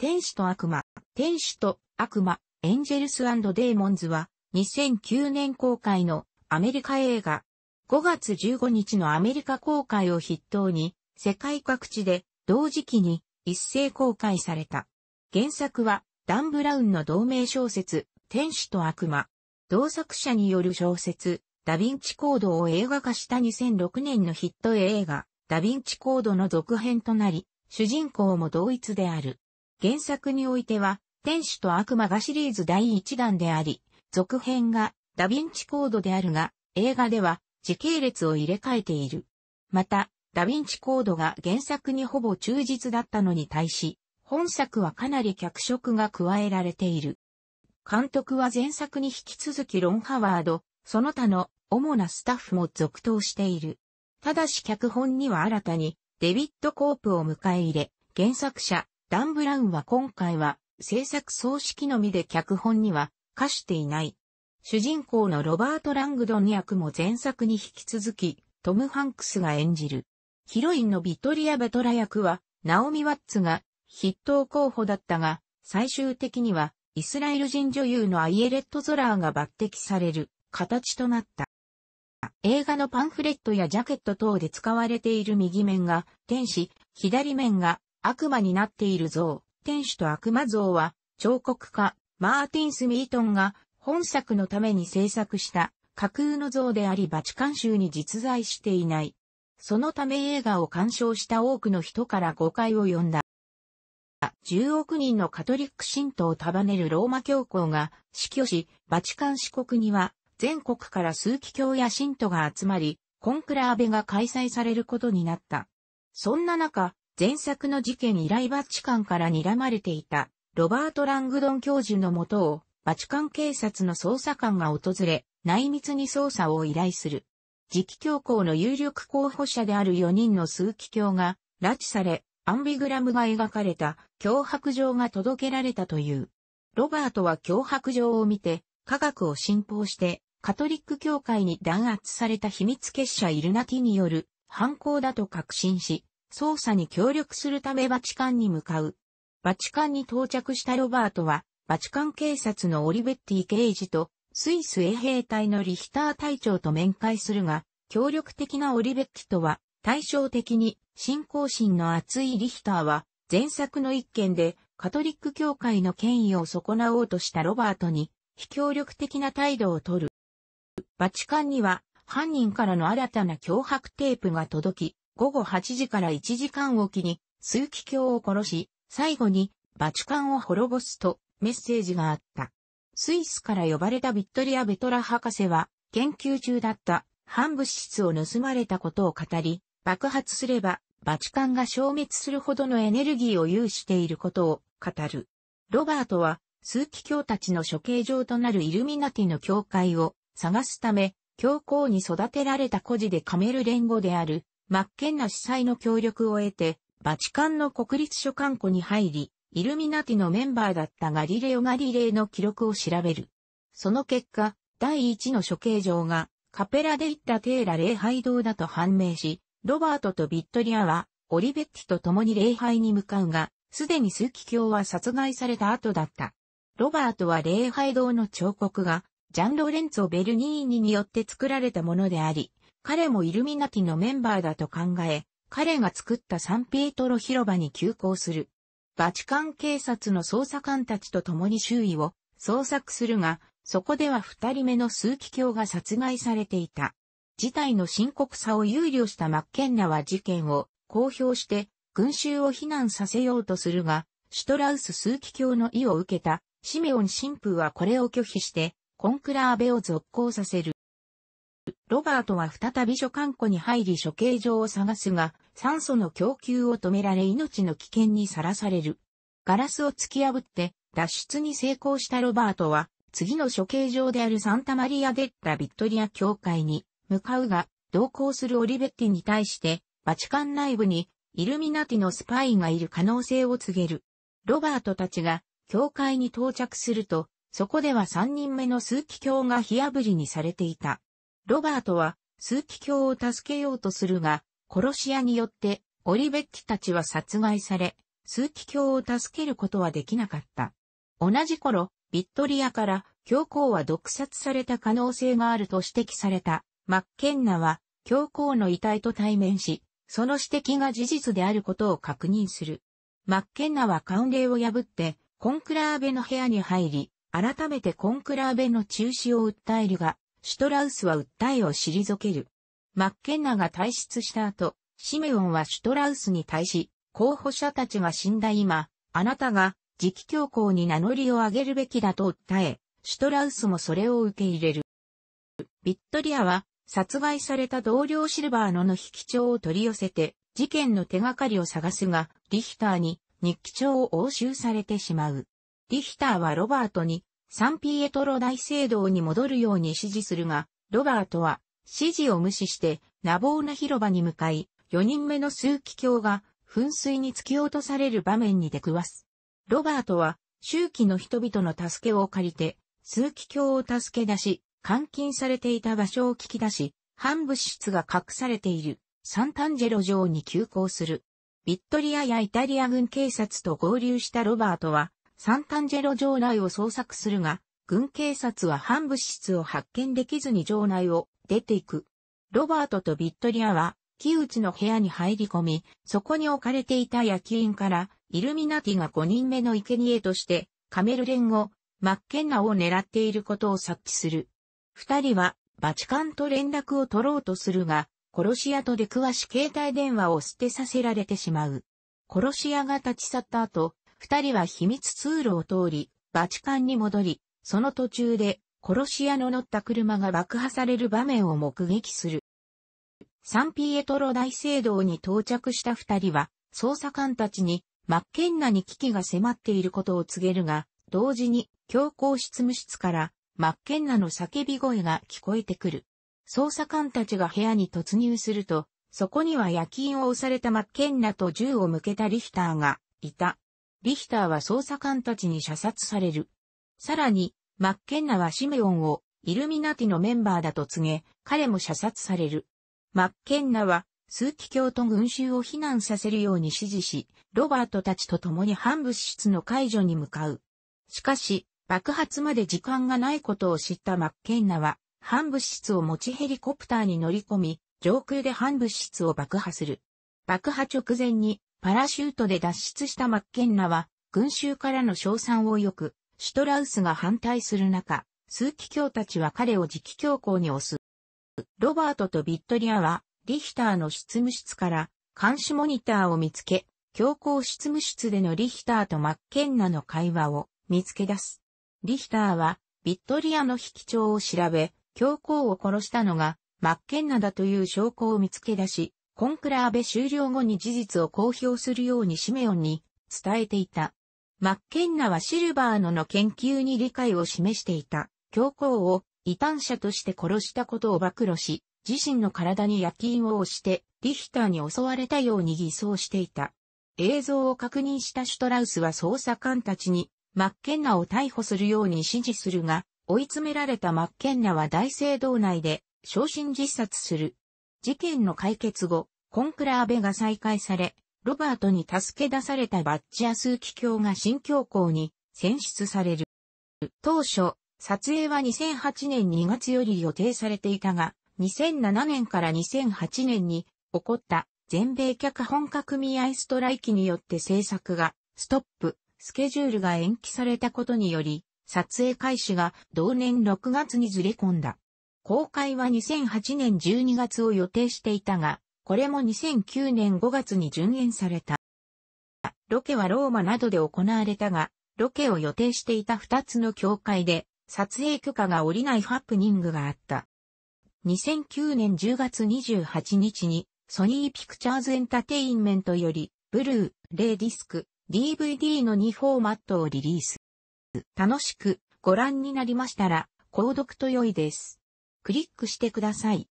天使と悪魔、天使と悪魔、エンジェルスデーモンズは、2009年公開のアメリカ映画、5月15日のアメリカ公開を筆頭に、世界各地で同時期に一斉公開された。原作はダン・ブラウンの同名小説、天使と悪魔。同作者による小説、ダヴィンチコードを映画化した2006年のヒット映画、ダヴィンチコードの続編となり、主人公も同一である。原作においては、天使と悪魔がシリーズ第1弾であり、続編がダヴィンチコードであるが、映画では時系列を入れ替えている。また、ダヴィンチコードが原作にほぼ忠実だったのに対し、本作はかなり脚色が加えられている。監督は前作に引き続きロン・ハワード、その他の主なスタッフも続投している。ただし脚本には新たにデビッド・コープを迎え入れ、原作者、ダン・ブラウンは今回は制作葬式のみで脚本には課していない。主人公のロバート・ラングドン役も前作に引き続き、トム・ハンクスが演じる。ヒロインのビトリア・ベトラ役は、ナオミ・ワッツが筆頭候補だったが、最終的には、イスラエル人女優のアイエレット・ゾラーが抜擢される形となった。映画のパンフレットやジャケット等で使われている右面が天使、左面が悪魔になっている像、天使と悪魔像は、彫刻家、マーティン・スミートンが、本作のために制作した、架空の像でありバチカン州に実在していない。そのため映画を鑑賞した多くの人から誤解を呼んだ。10億人のカトリック信徒を束ねるローマ教皇が死去し、バチカン市国には全国から数奇教や信徒が集まり、コンクラーベが開催されることになった。そんな中、前作の事件以来バチカンから睨まれていた、ロバート・ラングドン教授のもとを、バチカン警察の捜査官が訪れ、内密に捜査を依頼する。次期教皇の有力候補者である4人の数奇教が、拉致され、アンビグラムが描かれた脅迫状が届けられたという。ロバートは脅迫状を見て、科学を信奉して、カトリック教会に弾圧された秘密結社イルナティによる犯行だと確信し、捜査に協力するためバチカンに向かう。バチカンに到着したロバートは、バチカン警察のオリベッティ刑事と、スイス衛兵隊のリヒター隊長と面会するが、協力的なオリベッティとは、対照的に、信仰心の厚いリヒターは、前作の一件で、カトリック教会の権威を損なおうとしたロバートに、非協力的な態度をとる。バチカンには、犯人からの新たな脅迫テープが届き、午後8時から1時間おきに、枢機卿を殺し、最後に、バチカンを滅ぼすと、メッセージがあった。スイスから呼ばれたビットリア・ベトラ博士は、研究中だった反物質を盗まれたことを語り、爆発すれば、バチカンが消滅するほどのエネルギーを有していることを語る。ロバートは、枢機卿たちの処刑場となるイルミナティの教会を探すため、教皇に育てられた孤児でカメル連合であるマッケンナ主催の協力を得て、バチカンの国立書館庫に入り、イルミナティのメンバーだったガリレオ・ガリレイの記録を調べる。その結果、第一の処刑場がカペラで行ったテーラ礼拝堂だと判明し、ロバートとビットリアはオリベッティと共に礼拝に向かうが、すでに数奇教は殺害された後だった。ロバートは礼拝堂の彫刻がジャンロレンツォ・ベルニーニによって作られたものであり、彼もイルミナティのメンバーだと考え、彼が作ったサンピエトロ広場に急行する。バチカン警察の捜査官たちと共に周囲を捜索するが、そこでは二人目の数奇教が殺害されていた。事態の深刻さを憂慮したマッケンナは事件を公表して群衆を避難させようとするが、シュトラウス数奇教の意を受けたシメオン神父はこれを拒否してコンクラーベを続行させる。ロバートは再び書簡庫に入り処刑場を探すが、酸素の供給を止められ命の危険にさらされる。ガラスを突き破って脱出に成功したロバートは、次の処刑場であるサンタマリア・デッタ・ビットリア教会に向かうが、同行するオリベッティに対して、バチカン内部にイルミナティのスパイがいる可能性を告げる。ロバートたちが教会に到着すると、そこでは3人目の枢機卿が火炙りにされていた。ロバートは枢機卿を助けようとするが、殺し屋によってオリベッキたちは殺害され、枢機卿を助けることはできなかった。同じ頃、ビットリアから教皇は毒殺された可能性があると指摘されたマッケンナは教皇の遺体と対面し、その指摘が事実であることを確認する。マッケンナは慣例を破ってコンクラーベの部屋に入り、改めてコンクラーベの中止を訴えるが、シュトラウスは訴えを退ける。マッケンナが退出した後、シメオンはシュトラウスに対し、候補者たちが死んだ今、あなたが次期教皇に名乗りを上げるべきだと訴え、シュトラウスもそれを受け入れる。ビットリアは、殺害された同僚シルバーノの筆記帳を取り寄せて、事件の手がかりを探すが、リヒターに日記帳を押収されてしまう。リヒターはロバートにサンピエトロ大聖堂に戻るように指示するが、ロバートは指示を無視してボーな広場に向かい、4人目の数奇教が噴水に突き落とされる場面に出くわす。ロバートは周期の人々の助けを借りて、数奇教を助け出し、監禁されていた場所を聞き出し、反物質が隠されているサンタンジェロ城に急行する。ビットリアやイタリア軍警察と合流したロバートはサンタンジェロ城内を捜索するが、軍警察は反物質を発見できずに城内を出ていく。ロバートとビットリアは、木内の部屋に入り込み、そこに置かれていた焼き印から、イルミナティが5人目の生贄として、カメルレンを、マッケンナを狙っていることを察知する。二人は、バチカンと連絡を取ろうとするが、殺し屋と出くわし携帯電話を捨てさせられてしまう。殺し屋が立ち去った後、二人は秘密通路を通り、バチカンに戻り、その途中で、殺し屋の乗った車が爆破される場面を目撃する。サンピエトロ大聖堂に到着した二人は、捜査官たちに、マッケンナに危機が迫っていることを告げるが、同時に、教皇執務室から、マッケンナの叫び声が聞こえてくる。捜査官たちが部屋に突入すると、そこには夜勤を押されたマッケンナと銃を向けたリヒターが、いた。リヒターは捜査官たちに射殺される。さらに、マッケンナはシメオンをイルミナティのメンバーだと告げ、彼も射殺される。マッケンナは、数奇キ教と群衆を避難させるように指示し、ロバートたちと共に反物質の解除に向かう。しかし、爆発まで時間がないことを知ったマッケンナは、反物質を持ちヘリコプターに乗り込み、上空で反物質を爆破する。爆破直前にパラシュートで脱出したマッケンナは、群衆からの称賛をよく、シュトラウスが反対する中、数奇教たちは彼を直教皇に推す。ロバートとビットリアは、リヒターの執務室から、監視モニターを見つけ、教皇執務室でのリヒターとマッケンナの会話を見つけ出す。リヒターは、ビットリアの引き帳を調べ、教皇を殺したのが、マッケンナだという証拠を見つけ出し、コンクラーベ終了後に事実を公表するようにシメオンに伝えていた。マッケンナはシルバーノの研究に理解を示していた。教皇を異端者として殺したことを暴露し、自身の体に焼き印を押して、リヒターに襲われたように偽装していた。映像を確認したシュトラウスは捜査官たちに、マッケンナを逮捕するように指示するが、追い詰められたマッケンナは大聖堂内で、昇進自殺する。事件の解決後、コンクラーベが再開され、ロバートに助け出されたバッチアスーキ教が新教皇に選出される。当初、撮影は2008年2月より予定されていたが、2007年から2008年に起こった全米脚本家組合ストライキによって制作がストップ、スケジュールが延期されたことにより、撮影開始が同年6月にずれ込んだ。公開は2008年12月を予定していたが、これも2009年5月に順延された。ロケはローマなどで行われたが、ロケを予定していた2つの教会で、撮影許可が下りないハプニングがあった。2009年10月28日に、ソニーピクチャーズエンタテインメントより、ブルー、レイディスク、DVD の2フォーマットをリリース。楽しくご覧になりましたら、購読と良いです。クリックしてください。